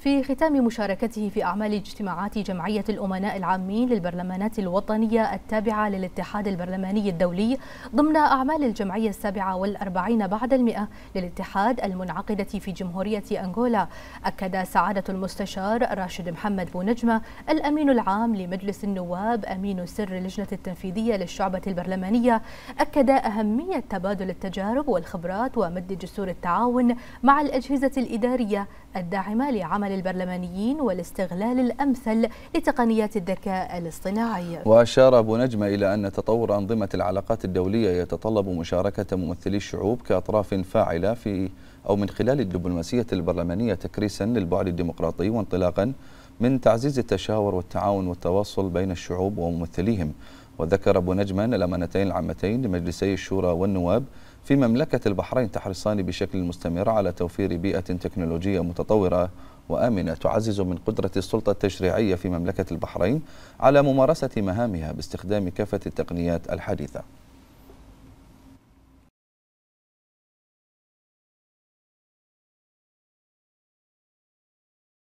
في ختام مشاركته في أعمال اجتماعات جمعية الأمناء العامين للبرلمانات الوطنية التابعة للاتحاد البرلماني الدولي ضمن أعمال الجمعية السابعة والأربعين بعد المئة للاتحاد المنعقدة في جمهورية أنغولا أكد سعادة المستشار راشد محمد بونجمة الأمين العام لمجلس النواب أمين سر اللجنة التنفيذية للشعبة البرلمانية أكد أهمية تبادل التجارب والخبرات ومد جسور التعاون مع الأجهزة الإدارية الداعمة لعمل البرلمانيين والاستغلال الأمثل لتقنيات الذكاء الاصطناعي وأشار أبو نجمة إلى أن تطور أنظمة العلاقات الدولية يتطلب مشاركة ممثلي الشعوب كأطراف فاعلة في أو من خلال الدبلوماسية البرلمانية تكريسا للبعد الديمقراطي وانطلاقا من تعزيز التشاور والتعاون والتواصل بين الشعوب وممثليهم وذكر أبو نجمة أن الأمانتين العامتين لمجلسي الشورى والنواب في مملكة البحرين تحرصان بشكل مستمر على توفير بيئة تكنولوجية متطورة وآمنة تعزز من قدرة السلطة التشريعية في مملكة البحرين على ممارسة مهامها باستخدام كافة التقنيات الحديثة